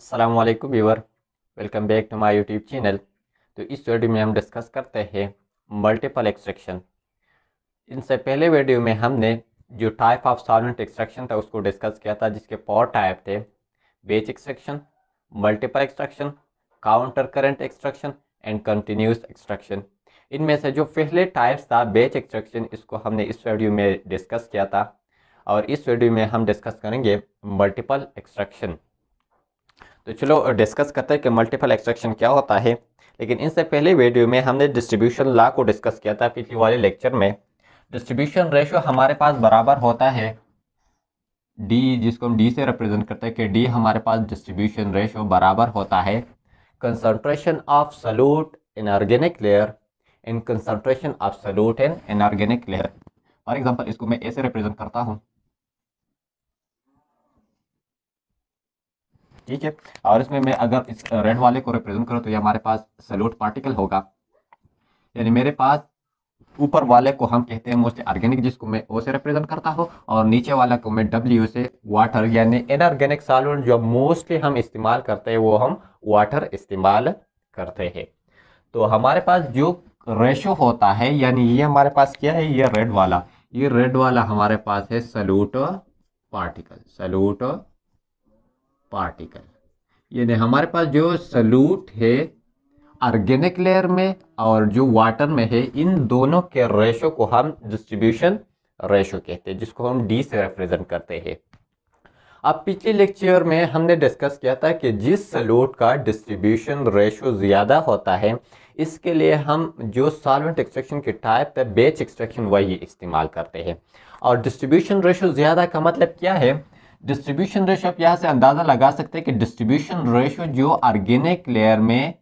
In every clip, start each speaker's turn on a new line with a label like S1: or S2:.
S1: Aslam viewer welcome back to my YouTube channel तो इस video में हम डिस्कस करते हैं मल्टीपल एक्सट्रैक्शन इनसे पहले वीडियो में हमने जो टाइप ऑफ सॉल्वेंट एक्सट्रैक्शन था उसको डिस्कस किया था जिसके पॉर टाइप थे batch extraction multiple extraction counter current extraction and continuous extraction इनमें से जो पहले टाइप्स था बेच एक्सट्रैक्शन इसको हमने इस वीडियो में डिस्कस किया था और इस वीडियो में हम डिस्कस करेंगे मल्टीपल एक्सट्रैक्शन तो चलो डिस्कस करते हैं कि मल्टीपल एक्सट्रैक्शन क्या होता है लेकिन इनसे पहले वीडियो में हमने डिस्ट्रीब्यूशन ला को डिस्कस किया था पिछले वाले लेक्चर में डिस्ट्रीब्यूशन रेशो हमारे पास बराबर होता है डी जिसको हम डी से रिप्रेजेंट करते हैं कि डी हमारे पास डिस्ट्रीब्यूशन रेशो बराबर होता है concentration of solute in organic layer in concentration of solute in inorganic layer for example इसको मैं ऐसे रिप्रेजेंट करता हूँ ठीक है और इसमें मैं अगर इस रेड वाले को रिप्रेजेंट करूँ तो ये हमारे पास सल्यूट पार्टिकल होगा यानी मेरे पास ऊपर वाले को हम कहते हैं मोस्टली ऑर्गेनिक जिसको मैं ओ से रिप्रेजेंट करता हूँ और नीचे वाले को मैं डब्ल्यू से वाटर यानी इनऑर्गेनिक सॉल्वेंट जो मोस्टली हम इस्तेमाल करते हैं वो हम वाटर इस्तेमाल करते हैं तो हमारे पास जो रेशो होता है यानी ये हमारे पास क्या है ये रेड वाला ये रेड वाला हमारे पास है सल्यूट पार्टिकल सल्यूट पार्टिकल यानी हमारे पास जो सल्यूट है ऑर्गेनिक लेयर में और जो वाटर में है इन दोनों के रेशो को हम डिस्ट्रीब्यूशन रेशो कहते हैं जिसको हम डी से रिप्रेजेंट करते हैं अब पिछले लेक्चर में हमने डिस्कस किया था कि जिस सलूट का डिस्ट्रीब्यूशन रेशो ज़्यादा होता है इसके लिए हम जो सॉल्वेंट एक्सट्रैक्शन के टाइप है बेच एक्सट्रैक्शन वही इस्तेमाल करते हैं और डिस्ट्रीब्यूशन रेशो ज़्यादा का मतलब क्या है डिस्ट्रीब्यूशन रेशो आप यहाँ से अंदाज़ा लगा सकते हैं कि डिस्ट्रीब्यूशन रेशो जो ऑर्गेनिक लेयर में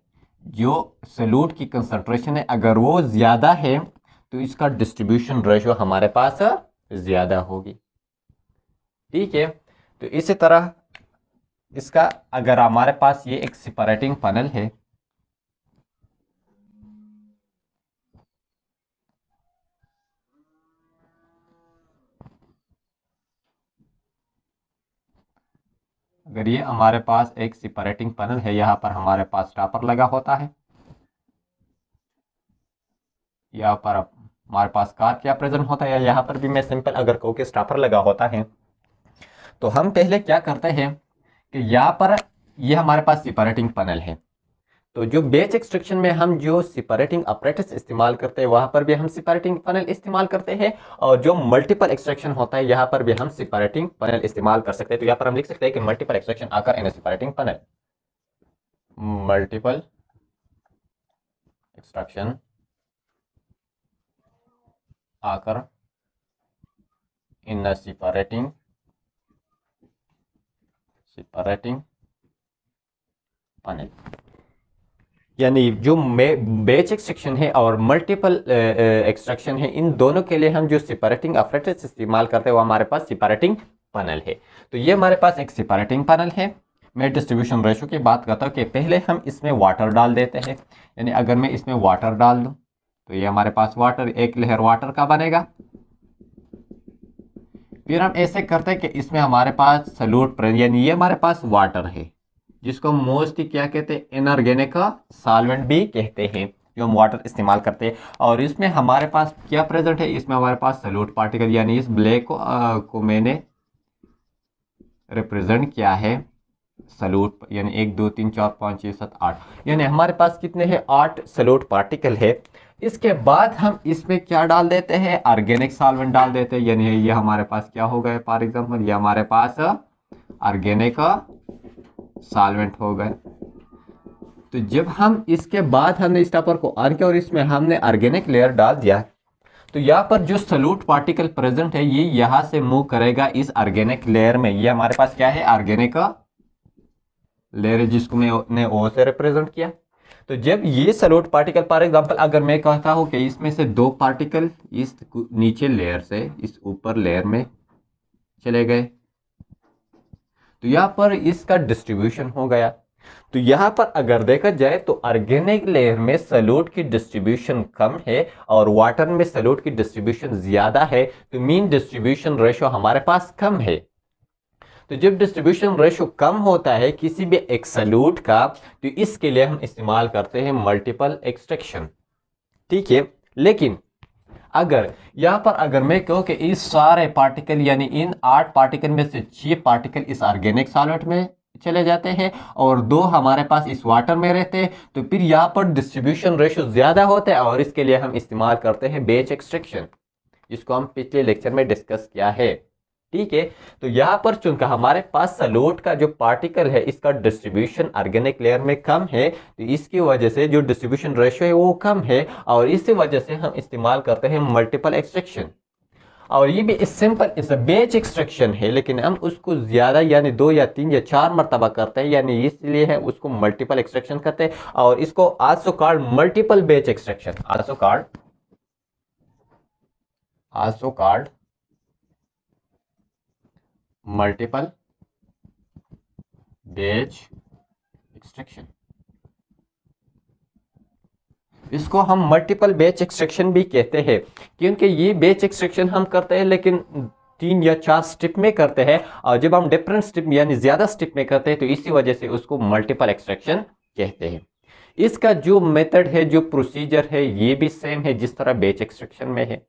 S1: जो सल्यूट की कंसनट्रेशन है अगर वो ज़्यादा है तो इसका डिस्ट्रीब्यूशन रेशो हमारे पास ज़्यादा होगी ठीक है तो इसी तरह इसका अगर हमारे पास ये एक सेपरेटिंग पैनल है अगर हमारे पास एक सेपरेटिंग पैनल है यहाँ पर हमारे पास टापर लगा होता है यहाँ पर हमारे पास कार क्या प्रेजेंट होता है यहाँ पर भी मैं सिंपल अगर कहूँ कि स्टापर लगा होता है तो हम पहले क्या करते हैं कि यहाँ पर ये हमारे पास सेपरेटिंग पैनल है तो जो बेच एक्सट्रक्शन में हम जो सिपरेटिंग अपरेटस इस्तेमाल करते हैं वहां पर भी हम सिपरेटिंग फनल इस्तेमाल करते हैं और जो मल्टीपल एक्सट्रक्शन होता है यहाँ पर भी हम सिपरेटिंग फनल इस्तेमाल कर सकते हैं तो यहाँ पर हम लिख सकते हैं कि मल्टीपल एक्सट्रक्शन आकर in separating funnel multiple extraction आकर इन सिपरेटिंग सिपरेटिंग panel यानी जो बेच एक्सट्रक्शन है और मल्टीपल एक्सट्रक्शन है इन दोनों के लिए हम जो सेपरेटिंग अपरेटस इस्तेमाल करते हैं वो हमारे पास सेपरेटिंग पैनल है तो ये हमारे पास एक सेपरेटिंग पैनल है मैं डिस्ट्रीब्यूशन रेशो की बात करता हूँ कि पहले हम इसमें वाटर डाल देते हैं यानी अगर मैं इसमें वाटर डाल दूँ तो ये हमारे पास वाटर एक लहर वाटर का बनेगा फिर हम ऐसे करते हैं कि इसमें हमारे पास सल्यूट यानी ये हमारे पास वाटर है जिसको मोस्टली क्या कहते हैं इनऑर्गेनिक सॉल्वेंट भी कहते हैं जो हम वाटर इस्तेमाल करते हैं और इसमें हमारे पास क्या प्रेजेंट है इसमें हमारे पास सल्यूट पार्टिकल यानी इस ब्लैक को, को मैंने रिप्रेजेंट किया है सलूट यानी एक दो तीन चार पाँच छः सात आठ यानी हमारे पास कितने हैं आठ सल्यूट पार्टिकल है इसके बाद हम इसमें क्या डाल देते हैं ऑर्गेनिक सॉल्वेंट डाल देते हैं यानी ये हमारे पास क्या हो गए फॉर एग्जाम्पल ये हमारे पास ऑर्गेनिक सॉल्वेंट हो गए तो जब हम इसके बाद हमने इस टॉपर को आर किया और इसमें हमने ऑर्गेनिक लेयर डाल दिया तो यहाँ पर जो सल्यूट पार्टिकल प्रेजेंट है ये यहाँ से मूव करेगा इस ऑर्गेनिक लेयर में ये हमारे पास क्या है ऑर्गेनिक लेयर जिसको मैंने ओ से रिप्रेजेंट किया तो जब ये सल्यूट पार्टिकल फॉर एग्जाम्पल अगर मैं कहता हूँ कि इसमें से दो पार्टिकल इस नीचे लेयर से इस ऊपर लेयर में चले गए तो यहाँ पर इसका डिस्ट्रीब्यूशन हो गया तो यहाँ पर अगर देखा जाए तो ऑर्गेनिक लेयर में सल्यूट की डिस्ट्रीब्यूशन कम है और वाटर में सल्यूट की डिस्ट्रीब्यूशन ज्यादा है तो मीन डिस्ट्रीब्यूशन रेशो हमारे पास कम है तो जब डिस्ट्रीब्यूशन रेशो कम होता है किसी भी एक सल्यूट का तो इसके लिए हम इस्तेमाल करते हैं मल्टीपल एक्सट्रैक्शन ठीक है लेकिन अगर यहाँ पर अगर मैं कहूँ कि इस सारे पार्टिकल यानी इन आठ पार्टिकल में से छः पार्टिकल इस ऑर्गेनिक सॉलिट में चले जाते हैं और दो हमारे पास इस वाटर में रहते हैं तो फिर यहाँ पर डिस्ट्रीब्यूशन रेशो ज़्यादा होता है और इसके लिए हम इस्तेमाल करते हैं बेच एक्सट्रैक्शन जिसको हम पिछले लेक्चर में डिस्कस किया है ठीक है तो यहाँ पर चूंकि हमारे पास सलोट का जो पार्टिकल है इसका डिस्ट्रीब्यूशन ऑर्गेनिक लेयर में कम है तो इसकी वजह से जो डिस्ट्रीब्यूशन रेशो है वो कम है और इसी वजह से हम इस्तेमाल करते हैं मल्टीपल एक्सट्रैक्शन और ये भी सिंपल इस बेच एक्सट्रैक्शन है लेकिन हम उसको ज़्यादा यानी दो या तीन या चार मरतबा करते हैं यानी इसलिए है उसको मल्टीपल एक्सट्रैक्शन करते हैं और इसको so called multiple batch extraction so called so called multiple batch extraction इसको हम मल्टीपल बेच एक्सट्रैक्शन भी कहते हैं क्योंकि ये बेच एक्सट्रैक्शन हम करते हैं लेकिन तीन या चार स्टेप में करते हैं और जब हम डिफरेंट स्टेप यानी ज़्यादा स्टेप में करते हैं तो इसी वजह से उसको मल्टीपल एक्सट्रैक्शन कहते हैं इसका जो मेथड है जो प्रोसीजर है ये भी सेम है जिस तरह बेच एक्सट्रैक्शन में है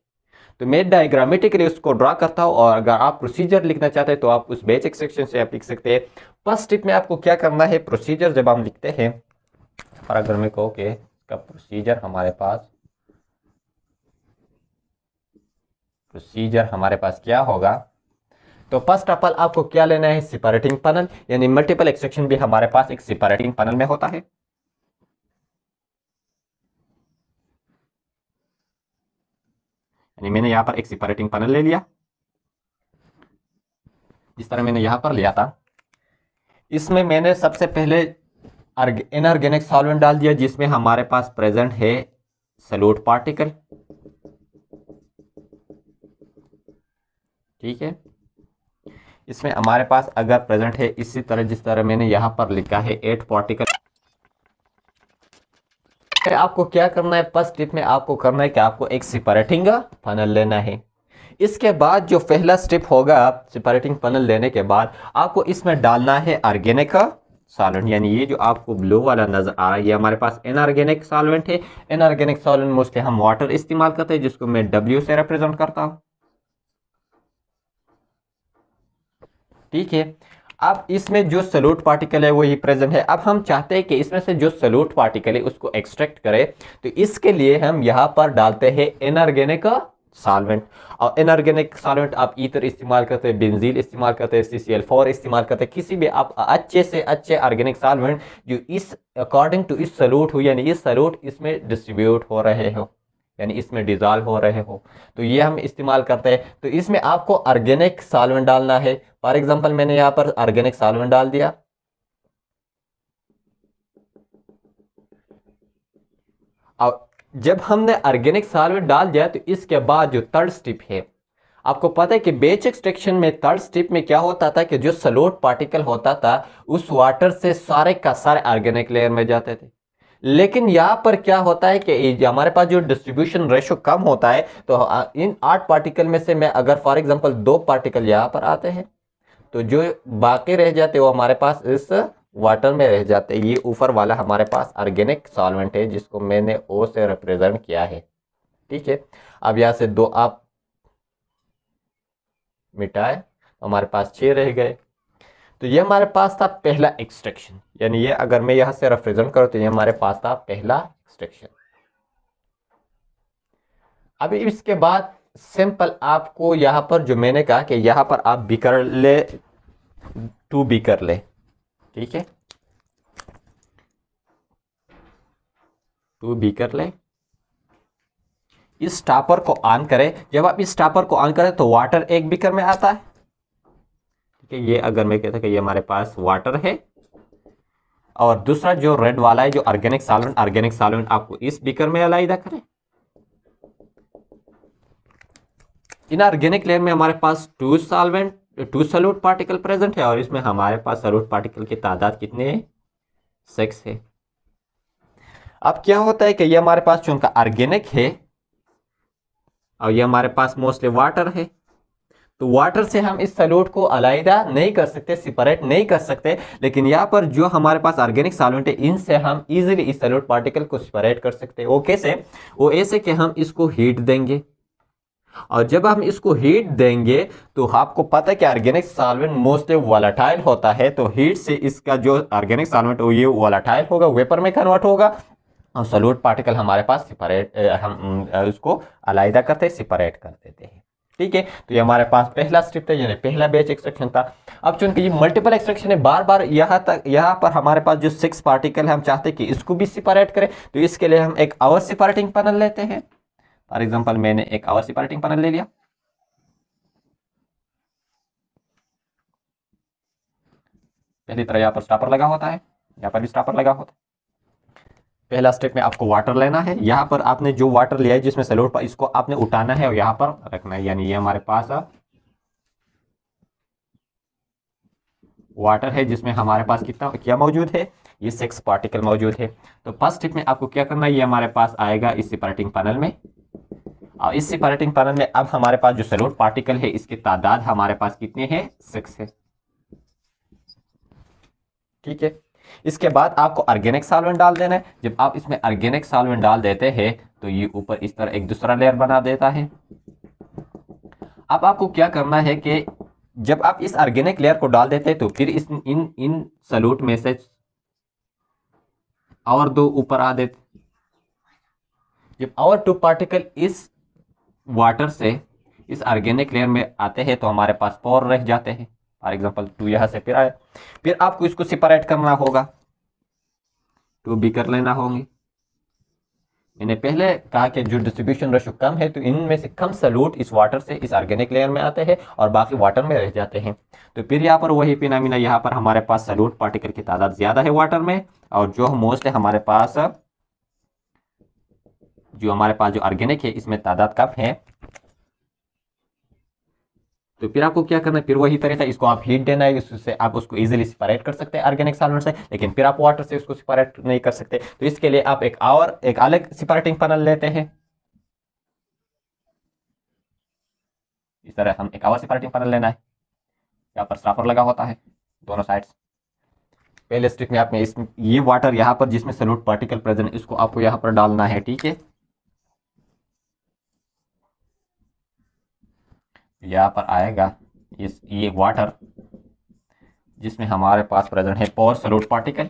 S1: तो मैं डायग्रामेटिकली उसको ड्रा करता हूँ और अगर आप प्रोसीजर लिखना चाहते हैं तो आप उस बेच सेक्शन से आप लिख सकते हैं फर्स्ट स्टेप में आपको क्या करना है प्रोसीजर जब हम लिखते हैं और अगर मैं कहो कि इसका प्रोसीजर हमारे पास प्रोसीजर हमारे पास क्या होगा तो फर्स्ट ऑफ ऑल आपको क्या लेना है सेपरेटिंग पैनल यानी मल्टीपल एक्सेक्शन भी हमारे पास एक सेपरेटिंग पैनल में होता है यानी मैंने यहाँ पर एक सेपरेटिंग पैनल ले लिया जिस तरह मैंने यहाँ पर लिया था इसमें मैंने सबसे पहले इनऑर्गेनिक सॉल्वेंट डाल दिया जिसमें हमारे पास प्रेजेंट है सल्यूट पार्टिकल ठीक है इसमें हमारे पास अगर प्रेजेंट है इसी तरह जिस तरह मैंने यहाँ पर लिखा है एट पार्टिकल आपको क्या करना है फर्स्ट स्टेप में आपको करना है कि आपको एक सिपरेटिंग फनल लेना है इसके बाद जो पहला स्टेप होगा सिपरेटिंग फनल लेने के बाद आपको इसमें डालना है ऑर्गेनिक सॉल्वेंट यानी ये जो आपको ब्लू वाला नज़र आ रहा है ये हमारे पास इनऑर्गेनिक सॉल्वेंट है इनऑर्गेनिक सॉल्वेंट मोस्टली हम वाटर इस्तेमाल करते हैं जिसको मैं डब्ल्यू से रिप्रेजेंट करता हूँ ठीक है अब इसमें जो सलूट पार्टिकल है वो ही प्रेजेंट है अब हम चाहते हैं कि इसमें से जो सलूट पार्टिकल है उसको एक्सट्रैक्ट करें तो इसके लिए हम यहाँ पर डालते हैं इनऑर्गेनिक सॉल्वेंट और इनऑर्गेनिक सॉल्वेंट आप ईथर इस्तेमाल करते हैं बेंजील इस्तेमाल करते हैं सी सी एल फोर इस्तेमाल करते हैं किसी भी आप अच्छे से अच्छे ऑर्गेनिक सॉल्वेंट जो इस अकॉर्डिंग टू इस सलूट हो यानी ये सलूट इसमें डिस्ट्रीब्यूट हो रहे हो यानी इसमें डिजॉल्व हो रहे हो तो ये हम इस्तेमाल करते हैं तो इसमें आपको ऑर्गेनिक सॉल्वेंट डालना है फॉर एग्जांपल मैंने यहाँ पर ऑर्गेनिक सालवेंट डाल दिया और जब हमने ऑर्गेनिक सालवेंट डाल दिया तो इसके बाद जो थर्ड स्टेप है आपको पता है कि बेच एक्सट्रेक्शन में थर्ड स्टेप में क्या होता था कि जो सलोट पार्टिकल होता था उस वाटर से सारे का सारे ऑर्गेनिक लेयर में जाते थे लेकिन यहाँ पर क्या होता है कि हमारे पास जो डिस्ट्रीब्यूशन रेशो कम होता है तो इन आठ पार्टिकल में से मैं अगर फॉर एग्जाम्पल दो पार्टिकल यहाँ पर आते हैं तो जो बाकी रह जाते वो हमारे पास इस वाटर में रह जाते ये ऊपर वाला हमारे पास ऑर्गेनिक सॉल्वेंट है जिसको मैंने ओ से रिप्रेजेंट किया है ठीक है अब यहाँ से दो आप मिटाए हमारे पास छः रह गए तो ये हमारे पास था पहला एक्सट्रैक्शन यानी ये अगर मैं यहां से रिप्रेजेंट करूं तो ये हमारे पास था पहला एक्सट्रैक्शन अभी इसके बाद सिंपल आपको यहां पर जो मैंने कहा कि यहां पर आप बिकर ले टू बिकर ले ठीक है टू भी कर ले इस टापर को ऑन करें जब आप इस टापर को ऑन करें तो वाटर एक बीकर में आता है कि ये अगर मैं कहता कि ये हमारे पास वाटर है और दूसरा जो रेड वाला है जो ऑर्गेनिक सालन ऑर्गेनिक सालन आपको इस बीकर में अलाइदा करें इन ऑर्गेनिक लेयर में हमारे पास two solvent two solute particle present है और इसमें हमारे पास सल्यूट पार्टिकल की तादाद कितने है सिक्स है अब क्या होता है कि ये हमारे पास चूंकि ऑर्गेनिक है और ये हमारे पास मोस्टली वाटर है तो वाटर से हम इस सल्यूट को अलाइदा नहीं कर सकते सेपरेट नहीं कर सकते लेकिन यहाँ पर जो हमारे पास ऑर्गेनिक सॉल्वेंट है इनसे हम इजीली इस सल्यूट पार्टिकल को सेपरेट कर सकते हैं वो कैसे वो ऐसे कि हम इसको हीट देंगे और जब हम इसको हीट देंगे तो आपको पता है कि ऑर्गेनिक सॉल्वेंट मोस्टली वालाटाइल होता है तो हीट से इसका जो ऑर्गेनिक सॉल्वेंट हो ये वालाटाइल होगा वेपर में कन्वर्ट होगा और सल्यूट पार्टिकल हमारे पास सेपरेट हम उसको अलाइदा करते सेपरेट कर देते हैं ठीक है तो ये हमारे पास पहला स्क्रिप्ट है यानी पहला बैच एक्सट्रैक्शन था अब चूंकि ये मल्टीपल एक्सट्रैक्शन है बार बार यहाँ तक यहाँ पर हमारे पास जो सिक्स पार्टिकल है हम चाहते हैं कि इसको भी सिपारेट करें तो इसके लिए हम एक आवर सिपारेटिंग पैनल लेते हैं फॉर एग्जाम्पल मैंने एक आवर सिपारेटिंग पैनल ले लिया पहली तरह यहाँ पर स्टापर लगा होता है यहाँ पर भी स्टापर लगा होता है पहला स्टेप में आपको वाटर लेना है यहाँ पर आपने जो वाटर लिया है जिसमें सलोट इसको आपने उठाना है और यहाँ पर रखना है यानी ये हमारे पास वाटर है जिसमें हमारे पास कितना क्या मौजूद है ये सिक्स पार्टिकल मौजूद है तो फर्स्ट स्टेप में आपको क्या करना है ये हमारे पास आएगा इस सेपरेटिंग पैनल में और इस सेपरेटिंग पैनल में अब हमारे पास जो सलोड पार्टिकल है इसकी तादाद हमारे पास कितने हैं सिक्स है ठीक है इसके बाद आपको ऑर्गेनिक सॉल्वेंट डाल देना है जब आप इसमें ऑर्गेनिक सॉल्वेंट डाल देते हैं तो ये ऊपर इस तरह एक दूसरा लेयर बना देता है अब आपको क्या करना है कि जब आप इस ऑर्गेनिक लेयर को डाल देते हैं तो फिर इस इन इन सलूट में से और दो ऊपर आ देते जब और टू पार्टिकल इस वाटर से इस ऑर्गेनिक लेयर में आते हैं तो हमारे पास पोर रह जाते हैं फॉर एग्जाम्पल टू यहाँ से फिर आया फिर आपको इसको सेपरेट करना होगा टू भी कर लेना होगी मैंने पहले कहा कि जो डिस्ट्रीब्यूशन रेशो कम है तो इनमें से कम सलूट इस वाटर से इस ऑर्गेनिक लेयर में आते हैं और बाकी वाटर में रह जाते हैं तो फिर यहाँ पर वही पिनामिना यहाँ पर हमारे पास सलूट पार्टिकल की तादाद ज़्यादा है वाटर में और जो मोस्टली हमारे पास जो हमारे पास जो ऑर्गेनिक है इसमें तादाद कम है तो फिर आपको क्या करना है फिर वही तरीका इसको आप हीट देना है इससे आप उसको इजीली सेपरेट कर सकते हैं ऑर्गेनिक सॉल्वेंट से लेकिन फिर आप वाटर से उसको सेपरेट नहीं कर सकते तो इसके लिए आप एक और एक अलग सेपरेटिंग पैनल लेते हैं इस तरह हम एक और सेपरेटिंग पैनल लेना है यहाँ पर स्टाफर लगा होता है दोनों साइड पहले स्ट्रिक में आपने इस ये वाटर यहाँ पर जिसमें सल्यूट पार्टिकल प्रेजेंट इसको आपको यहाँ पर डालना है ठीक है यहाँ पर आएगा इस ये वाटर जिसमें हमारे पास प्रेजेंट है पॉर सलूट पार्टिकल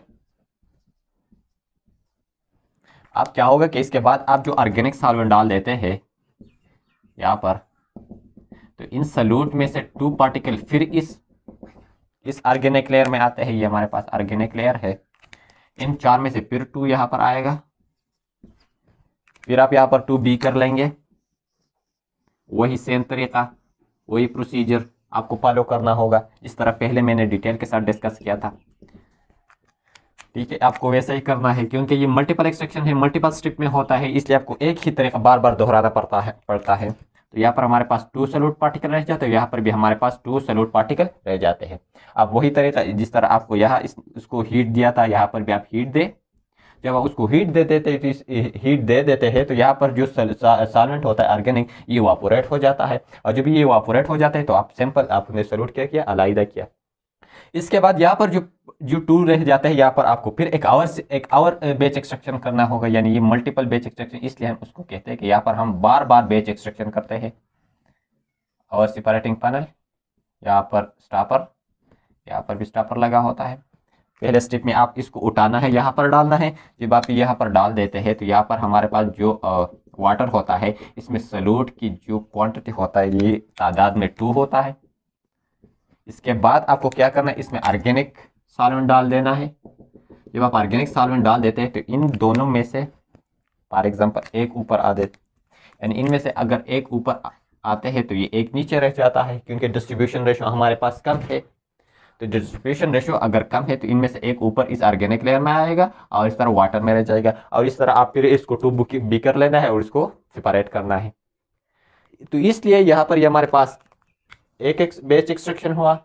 S1: अब क्या होगा कि इसके बाद आप जो ऑर्गेनिक सॉल्वेंट डाल देते हैं यहाँ पर तो इन सलूट में से टू पार्टिकल फिर इस इस ऑर्गेनिक लेयर में आते हैं ये हमारे पास ऑर्गेनिक लेयर है इन चार में से फिर टू यहाँ पर आएगा फिर आप यहाँ पर टू बी कर लेंगे वही सेम तरीका वही प्रोसीजर आपको फॉलो करना होगा जिस तरह पहले मैंने डिटेल के साथ डिस्कस किया था ठीक है आपको वैसा ही करना है क्योंकि ये मल्टीपल एक्सट्रेक्शन है मल्टीपल स्टेप में होता है इसलिए आपको एक ही तरीका बार बार दोहराना पड़ता है पड़ता है तो यहाँ पर हमारे पास टू सल्यूट पार्टिकल रह जाते हैं यहाँ पर भी हमारे पास टू सल्यूट पार्टिकल रह जाते हैं अब वही तरीका जिस तरह आपको यहाँ इसको हीट दिया था यहाँ पर भी आप हीट दे जब आप उसको हीट दे देते हीट दे देते हैं तो यहाँ पर जो सॉलेंट होता है ऑर्गेनिक ये वापोरेट हो जाता है और जब ये वापोरेट हो जाता है तो आप आप आपने सल्यूट क्या किया अलाइदा किया इसके बाद यहाँ पर जो जो टूल रह जाते हैं यहाँ पर आपको फिर एक आवर से एक आवर बेच एक्सट्रक्शन करना होगा यानी ये मल्टीपल बेच एक्सट्रक्शन इसलिए हम उसको कहते हैं कि यहाँ पर हम बार बार बेच एक्सट्रक्शन करते हैं आवर सिपरेटिंग पैनल यहाँ पर स्टापर यहाँ पर भी स्टापर लगा होता है पहले स्टेप में आप इसको उठाना है यहाँ पर डालना है जब आप यहाँ पर डाल देते हैं तो यहाँ पर हमारे पास जो वाटर होता है इसमें सलूट की जो क्वांटिटी होता है ये तादाद में टू होता है इसके बाद आपको क्या करना है इसमें ऑर्गेनिक सालमन डाल देना है जब आप ऑर्गेनिक सालमन डाल देते हैं तो इन दोनों में से फॉर एग्जाम्पल एक ऊपर आ देते यानी इनमें से अगर एक ऊपर आते हैं तो ये एक नीचे रह जाता है क्योंकि डिस्ट्रीब्यूशन रेशो हमारे पास कम है तो डिस्ट्रीब्यूशन रेशियो अगर कम है तो इनमें से एक ऊपर इस ऑर्गेनिक लेयर में आएगा और इस तरह वाटर में रह जाएगा और इस तरह आप फिर इसको टू बीकर लेना है और इसको सेपरेट करना है तो इसलिए यहाँ पर ये हमारे पास एक एक बेच एक्सट्रक्शन हुआ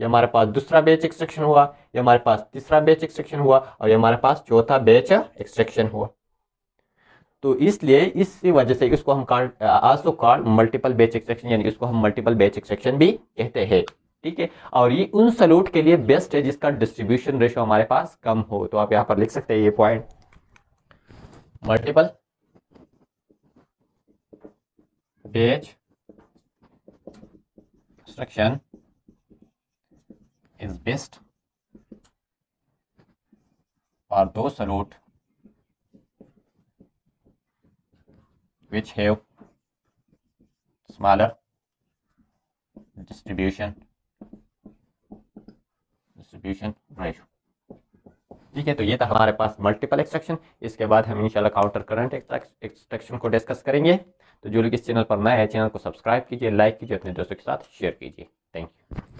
S1: ये हमारे पास दूसरा बेच एक्सट्रक्शन हुआ ये हमारे पास तीसरा बेच एक्सट्रक्शन हुआ और ये हमारे पास चौथा बेच एक्सट्रक्शन हुआ तो इसलिए इसी वजह से इसको हम called also called multiple batch extraction यानी इसको हम मल्टीपल बेच एक्सट्रक्शन भी कहते हैं ठीक है और ये उन सल्यूट के लिए बेस्ट है जिसका डिस्ट्रीब्यूशन रेशो हमारे पास कम हो तो आप यहां पर लिख सकते हैं ये पॉइंट मल्टीपल बेच स्ट्रक्शन इज बेस्ट और दो solute which have smaller distribution distribution ratio ठीक है तो ये था हमारे पास मल्टीपल एक्सट्रक्शन इसके बाद हम इंशाल्लाह काउंटर करंट एक्सट्रक्शन को डिस्कस करेंगे तो जो लोग इस चैनल पर नए हैं चैनल को सब्सक्राइब कीजिए लाइक कीजिए अपने दोस्तों के साथ शेयर कीजिए थैंक यू